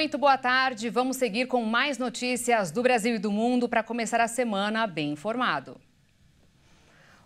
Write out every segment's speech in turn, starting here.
Muito boa tarde. Vamos seguir com mais notícias do Brasil e do mundo para começar a semana bem informado.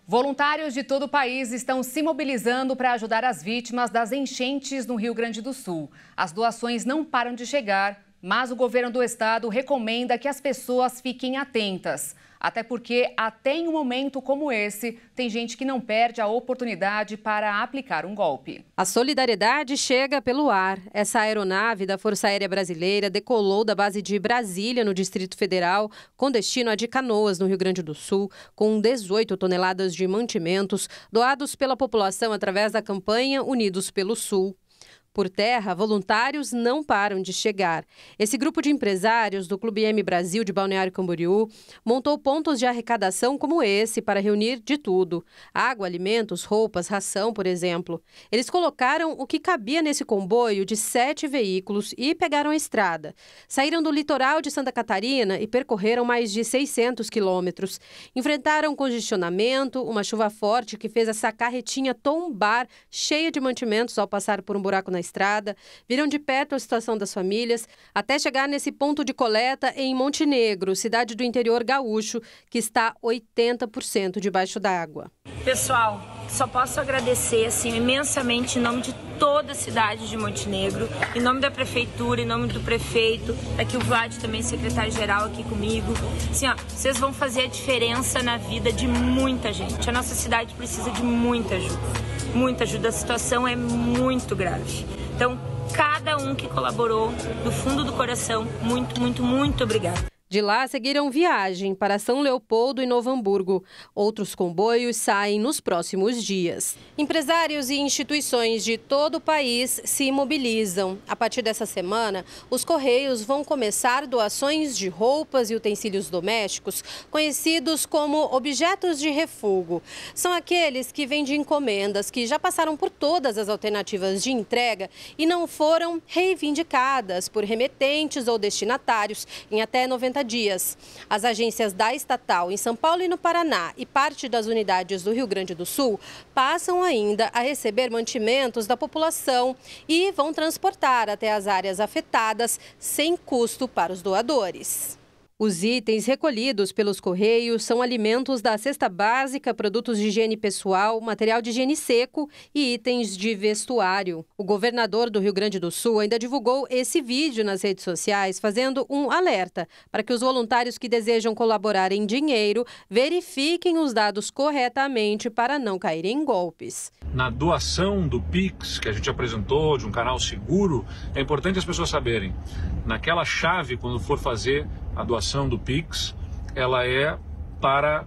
Voluntários de todo o país estão se mobilizando para ajudar as vítimas das enchentes no Rio Grande do Sul. As doações não param de chegar, mas o governo do estado recomenda que as pessoas fiquem atentas. Até porque, até em um momento como esse, tem gente que não perde a oportunidade para aplicar um golpe. A solidariedade chega pelo ar. Essa aeronave da Força Aérea Brasileira decolou da base de Brasília, no Distrito Federal, com destino a de Canoas, no Rio Grande do Sul, com 18 toneladas de mantimentos doados pela população através da campanha Unidos pelo Sul. Por terra, voluntários não param de chegar. Esse grupo de empresários do Clube M Brasil de Balneário Camboriú montou pontos de arrecadação como esse para reunir de tudo: água, alimentos, roupas, ração, por exemplo. Eles colocaram o que cabia nesse comboio de sete veículos e pegaram a estrada. Saíram do litoral de Santa Catarina e percorreram mais de 600 quilômetros. Enfrentaram congestionamento, uma chuva forte que fez essa carretinha tombar cheia de mantimentos ao passar por um buraco na estrada, viram de perto a situação das famílias, até chegar nesse ponto de coleta em Montenegro, cidade do interior gaúcho, que está 80% debaixo d'água. Pessoal, só posso agradecer assim, imensamente em nome de toda a cidade de Montenegro, em nome da prefeitura, em nome do prefeito, aqui o Vlad também, secretário-geral aqui comigo. Assim, ó, vocês vão fazer a diferença na vida de muita gente. A nossa cidade precisa de muita ajuda muita ajuda. A situação é muito grave. Então, cada um que colaborou, do fundo do coração, muito, muito, muito obrigada. De lá seguiram viagem para São Leopoldo e Novo Hamburgo. Outros comboios saem nos próximos dias. Empresários e instituições de todo o país se mobilizam. A partir dessa semana, os Correios vão começar doações de roupas e utensílios domésticos, conhecidos como objetos de refúgio. São aqueles que vêm de encomendas que já passaram por todas as alternativas de entrega e não foram reivindicadas por remetentes ou destinatários em até 90 60 dias. As agências da estatal em São Paulo e no Paraná e parte das unidades do Rio Grande do Sul passam ainda a receber mantimentos da população e vão transportar até as áreas afetadas sem custo para os doadores. Os itens recolhidos pelos correios são alimentos da cesta básica, produtos de higiene pessoal, material de higiene seco e itens de vestuário. O governador do Rio Grande do Sul ainda divulgou esse vídeo nas redes sociais, fazendo um alerta para que os voluntários que desejam colaborar em dinheiro verifiquem os dados corretamente para não caírem em golpes. Na doação do Pix que a gente apresentou de um canal seguro, é importante as pessoas saberem naquela chave quando for fazer a doação do Pix, ela é para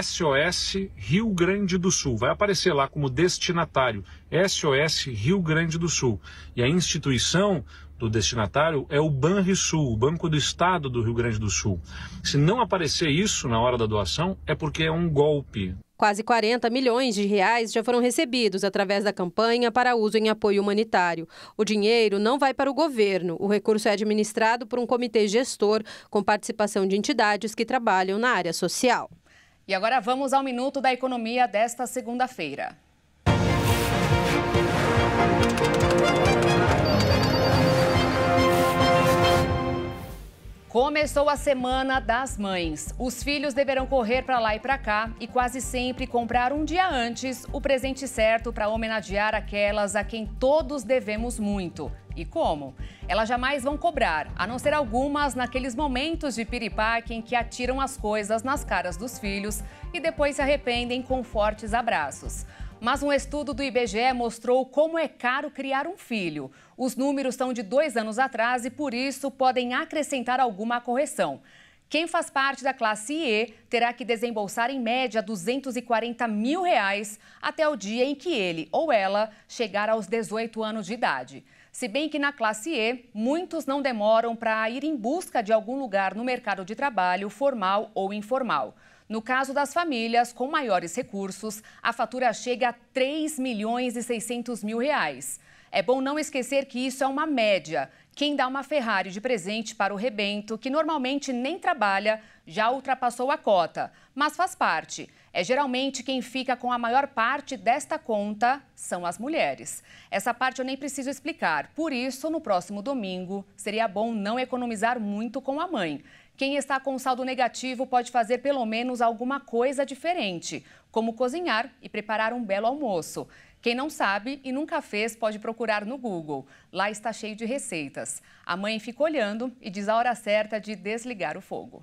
SOS Rio Grande do Sul. Vai aparecer lá como destinatário, SOS Rio Grande do Sul. E a instituição do destinatário é o Banrisul, o Banco do Estado do Rio Grande do Sul. Se não aparecer isso na hora da doação, é porque é um golpe. Quase 40 milhões de reais já foram recebidos através da campanha para uso em apoio humanitário. O dinheiro não vai para o governo. O recurso é administrado por um comitê gestor com participação de entidades que trabalham na área social. E agora vamos ao Minuto da Economia desta segunda-feira. Começou a Semana das Mães. Os filhos deverão correr para lá e para cá e quase sempre comprar um dia antes o presente certo para homenagear aquelas a quem todos devemos muito. E como? Elas jamais vão cobrar, a não ser algumas naqueles momentos de piripaque em que atiram as coisas nas caras dos filhos e depois se arrependem com fortes abraços. Mas um estudo do IBGE mostrou como é caro criar um filho. Os números são de dois anos atrás e, por isso, podem acrescentar alguma correção. Quem faz parte da classe E terá que desembolsar em média 240 mil reais até o dia em que ele ou ela chegar aos 18 anos de idade. Se bem que na classe E, muitos não demoram para ir em busca de algum lugar no mercado de trabalho, formal ou informal. No caso das famílias com maiores recursos, a fatura chega a 3 milhões e 600 mil reais. É bom não esquecer que isso é uma média. Quem dá uma Ferrari de presente para o rebento, que normalmente nem trabalha, já ultrapassou a cota, mas faz parte. É geralmente quem fica com a maior parte desta conta são as mulheres. Essa parte eu nem preciso explicar. Por isso, no próximo domingo, seria bom não economizar muito com a mãe. Quem está com saldo negativo pode fazer pelo menos alguma coisa diferente, como cozinhar e preparar um belo almoço. Quem não sabe e nunca fez pode procurar no Google. Lá está cheio de receitas. A mãe fica olhando e diz a hora certa de desligar o fogo.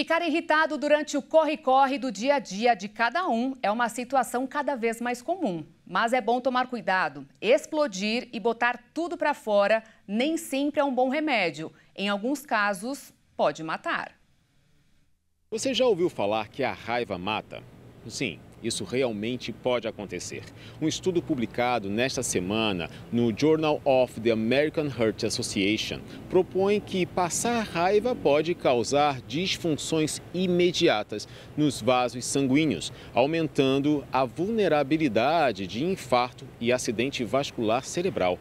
Ficar irritado durante o corre-corre do dia a dia de cada um é uma situação cada vez mais comum. Mas é bom tomar cuidado. Explodir e botar tudo para fora nem sempre é um bom remédio. Em alguns casos, pode matar. Você já ouviu falar que a raiva mata? Sim, isso realmente pode acontecer. Um estudo publicado nesta semana no Journal of the American Heart Association propõe que passar raiva pode causar disfunções imediatas nos vasos sanguíneos, aumentando a vulnerabilidade de infarto e acidente vascular cerebral.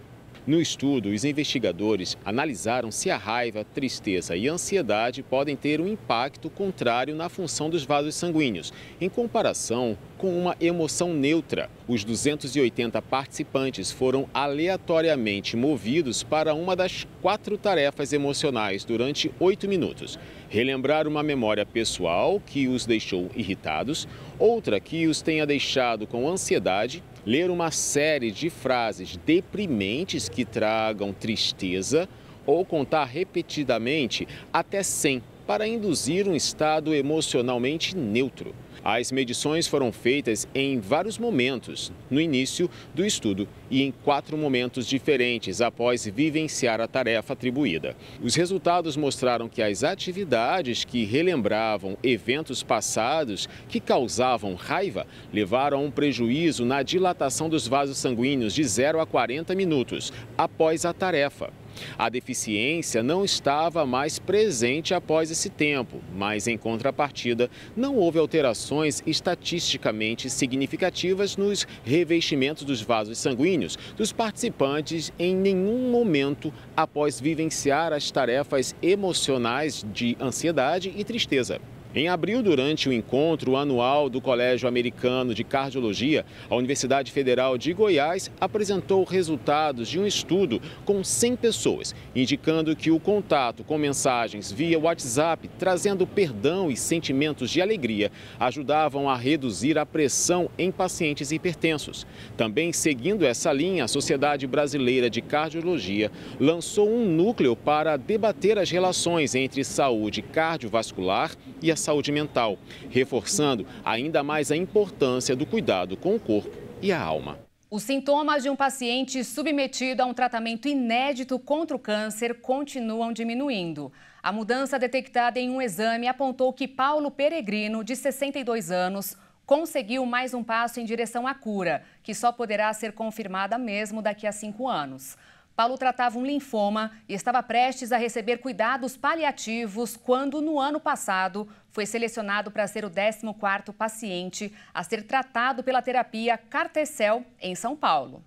No estudo, os investigadores analisaram se a raiva, tristeza e ansiedade podem ter um impacto contrário na função dos vasos sanguíneos, em comparação com uma emoção neutra. Os 280 participantes foram aleatoriamente movidos para uma das quatro tarefas emocionais durante oito minutos. Relembrar uma memória pessoal que os deixou irritados, outra que os tenha deixado com ansiedade ler uma série de frases deprimentes que tragam tristeza ou contar repetidamente até 100 para induzir um estado emocionalmente neutro. As medições foram feitas em vários momentos no início do estudo e em quatro momentos diferentes após vivenciar a tarefa atribuída. Os resultados mostraram que as atividades que relembravam eventos passados que causavam raiva levaram a um prejuízo na dilatação dos vasos sanguíneos de 0 a 40 minutos após a tarefa. A deficiência não estava mais presente após esse tempo, mas em contrapartida, não houve alterações estatisticamente significativas nos revestimentos dos vasos sanguíneos dos participantes em nenhum momento após vivenciar as tarefas emocionais de ansiedade e tristeza. Em abril, durante o encontro anual do Colégio Americano de Cardiologia, a Universidade Federal de Goiás apresentou resultados de um estudo com 100 pessoas, indicando que o contato com mensagens via WhatsApp, trazendo perdão e sentimentos de alegria, ajudavam a reduzir a pressão em pacientes hipertensos. Também seguindo essa linha, a Sociedade Brasileira de Cardiologia lançou um núcleo para debater as relações entre saúde cardiovascular e a saúde mental, reforçando ainda mais a importância do cuidado com o corpo e a alma. Os sintomas de um paciente submetido a um tratamento inédito contra o câncer continuam diminuindo. A mudança detectada em um exame apontou que Paulo Peregrino, de 62 anos, conseguiu mais um passo em direção à cura, que só poderá ser confirmada mesmo daqui a cinco anos. Paulo tratava um linfoma e estava prestes a receber cuidados paliativos quando, no ano passado, foi selecionado para ser o 14º paciente a ser tratado pela terapia Cartecel em São Paulo.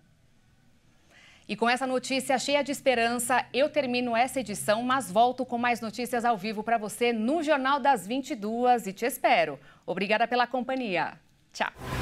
E com essa notícia cheia de esperança, eu termino essa edição, mas volto com mais notícias ao vivo para você no Jornal das 22 e te espero. Obrigada pela companhia. Tchau.